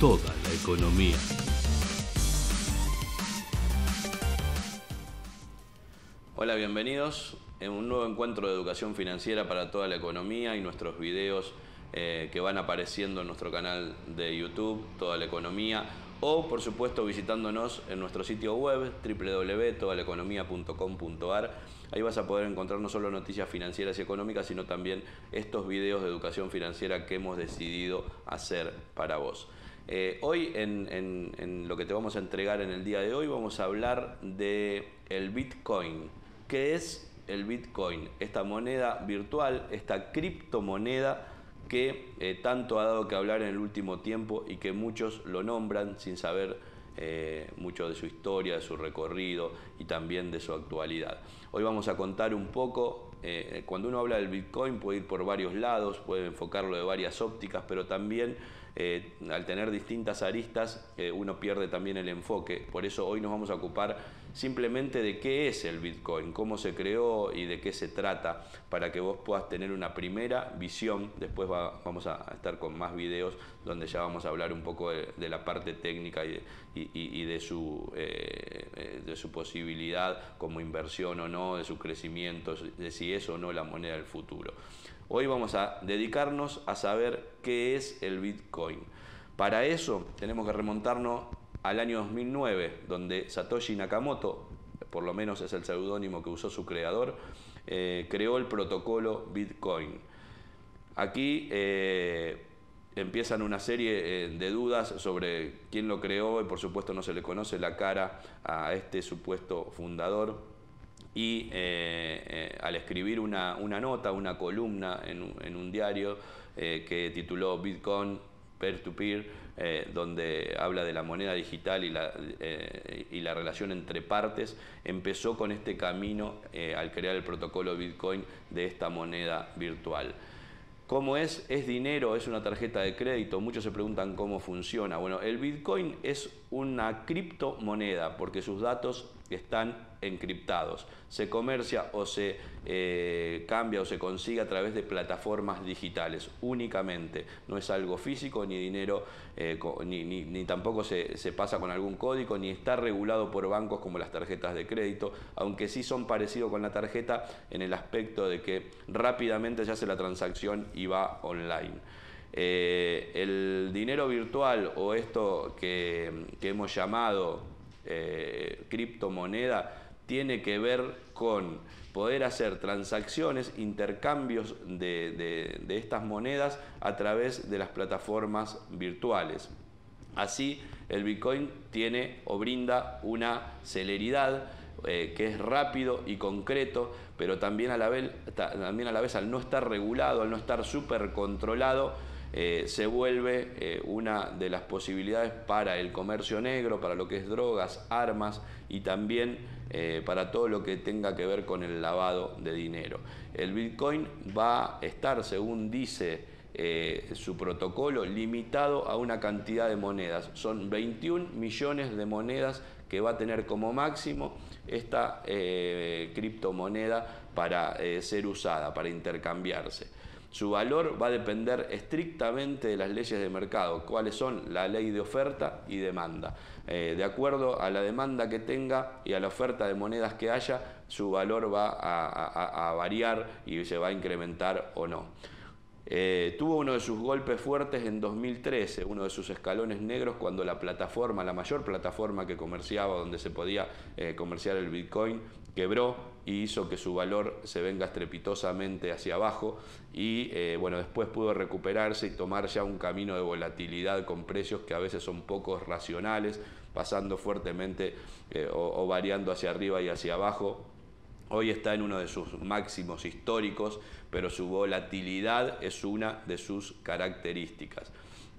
toda la economía. Hola, bienvenidos en un nuevo encuentro de educación financiera para toda la economía y nuestros videos eh, que van apareciendo en nuestro canal de YouTube, Toda la Economía, o por supuesto visitándonos en nuestro sitio web www.todaleconomía.com.ar. Ahí vas a poder encontrar no solo noticias financieras y económicas, sino también estos videos de educación financiera que hemos decidido hacer para vos. Eh, hoy, en, lo que te vamos a entregar en el día de hoy, vamos a hablar de el Bitcoin. ¿Qué es el Bitcoin? Esta moneda virtual, esta criptomoneda que eh, tanto ha dado que hablar en el último tiempo y que muchos lo nombran sin saber eh, mucho de su historia, de su recorrido y también de su actualidad. Hoy vamos a contar un poco, cuando uno habla del Bitcoin puede ir por varios lados, puede enfocarlo de varias ópticas, pero también eh, al tener distintas aristas, eh, uno pierde también el enfoque. Por eso hoy nos vamos a ocupar simplemente de qué es el Bitcoin, cómo se creó y de qué se trata, para que vos puedas tener una primera visión. Después vamos a estar con más videos donde ya vamos a hablar un poco de, la parte técnica y de, su, eh, de su posibilidad como inversión o no, de su crecimiento, de si es o no la moneda del futuro. Hoy vamos a dedicarnos a saber qué es el Bitcoin. Para eso tenemos que remontarnos al año 2009, donde Satoshi Nakamoto, por lo menos es el seudónimo que usó su creador, eh, creó el protocolo Bitcoin. Aquí eh, empiezan una serie eh, de dudas sobre quién lo creó y por supuesto no se le conoce la cara a este supuesto fundador y eh, eh, al escribir una, una, nota, una columna en, un diario eh, que tituló Bitcoin peer-to-peer, donde habla de la moneda digital y la, y la relación entre partes, empezó con este camino al crear el protocolo Bitcoin de esta moneda virtual. ¿Cómo es? Es dinero, es una tarjeta de crédito. Muchos se preguntan cómo funciona. Bueno, el Bitcoin es una criptomoneda porque sus datos están encriptados. Se comercia o se eh, cambia o se consigue a través de plataformas digitales únicamente. No es algo físico ni dinero, eh, ni, tampoco se, pasa con algún código, ni está regulado por bancos como las tarjetas de crédito, aunque sí son parecidos con la tarjeta en el aspecto de que rápidamente se hace la transacción y va online. Eh, el dinero virtual o esto que hemos llamado eh, criptomoneda tiene que ver con poder hacer transacciones, intercambios de, estas monedas a través de las plataformas virtuales. Así, el Bitcoin tiene o brinda una celeridad eh, que es rápido y concreto, pero también a, la vez, también a la vez al no estar regulado, al no estar súper controlado, eh, se vuelve eh, una de las posibilidades para el comercio negro, para lo que es drogas, armas y también eh, para todo lo que tenga que ver con el lavado de dinero. El Bitcoin va a estar, según dice su protocolo, limitado a una cantidad de monedas. Son 21 millones de monedas que va a tener como máximo esta criptomoneda para ser usada, para intercambiarse. Su valor va a depender estrictamente de las leyes de mercado, cuáles son la ley de oferta y demanda. Eh, de acuerdo a la demanda que tenga y a la oferta de monedas que haya, su valor va a variar y se va a incrementar o no. Eh, tuvo uno de sus golpes fuertes en 2013, uno de sus escalones negros cuando la plataforma, la mayor plataforma que comerciaba, donde se podía eh, comerciar el Bitcoin, quebró y hizo que su valor se venga estrepitosamente hacia abajo y eh, bueno, después pudo recuperarse y tomar ya un camino de volatilidad con precios que a veces son poco racionales, pasando fuertemente o variando hacia arriba y hacia abajo Hoy está en uno de sus máximos históricos, pero su volatilidad es una de sus características.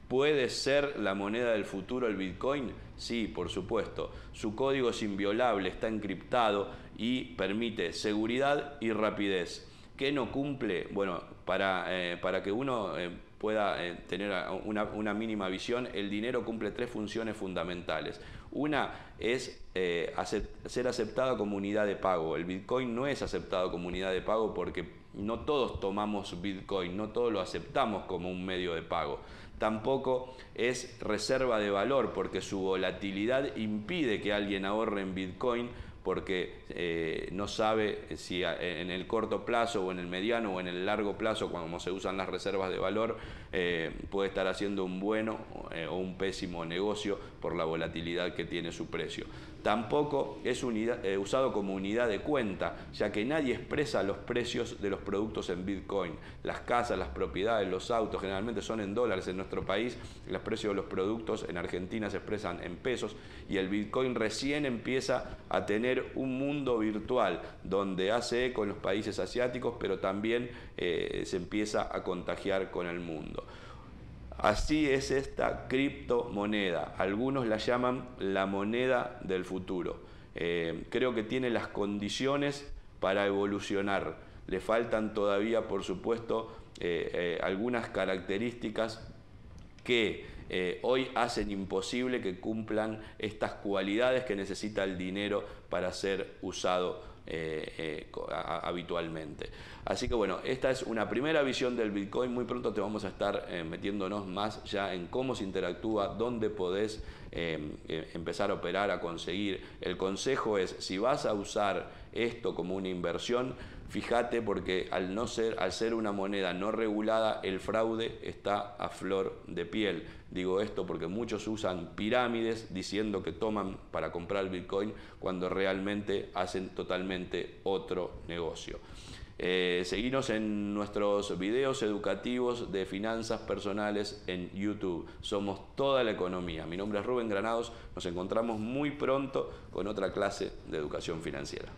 ¿Puede ser la moneda del futuro el Bitcoin? Sí, por supuesto. Su código es inviolable, está encriptado y permite seguridad y rapidez. ¿Qué no cumple? Bueno, para, eh, para que uno eh, pueda eh, tener una, mínima visión, el dinero cumple tres funciones fundamentales. Una es ser aceptado como unidad de pago. El Bitcoin no es aceptado como unidad de pago porque no todos tomamos Bitcoin, no todos lo aceptamos como un medio de pago. Tampoco es reserva de valor porque su volatilidad impide que alguien ahorre en Bitcoin porque eh, no sabe si en el corto plazo o en el mediano o en el largo plazo, cuando se usan las reservas de valor, eh, puede estar haciendo un bueno eh, o un pésimo negocio por la volatilidad que tiene su precio. Tampoco es eh, usado como unidad de cuenta, ya que nadie expresa los precios de los productos en Bitcoin. Las casas, las propiedades, los autos generalmente son en dólares en nuestro país. Los precios de los productos en Argentina se expresan en pesos y el Bitcoin recién empieza a tener un mundo virtual donde hace eco en los países asiáticos, pero también eh, se empieza a contagiar con el mundo. Así es esta criptomoneda. Algunos la llaman la moneda del futuro. Eh, creo que tiene las condiciones para evolucionar. Le faltan todavía, por supuesto, eh, eh, algunas características que hoy hacen imposible que cumplan estas cualidades que necesita el dinero para ser usado eh, eh, habitualmente. Así que bueno, esta es una primera visión del Bitcoin. Muy pronto te vamos a estar eh, metiéndonos más ya en cómo se interactúa, dónde podés empezar a operar, a conseguir. El consejo es, si vas a usar esto como una inversión, Fíjate porque al, no ser, al ser una moneda no regulada, el fraude está a flor de piel. Digo esto porque muchos usan pirámides diciendo que toman para comprar Bitcoin cuando realmente hacen totalmente otro negocio. Eh, en nuestros videos educativos de finanzas personales en YouTube. Somos toda la economía. Mi nombre es Rubén Granados. Nos encontramos muy pronto con otra clase de educación financiera.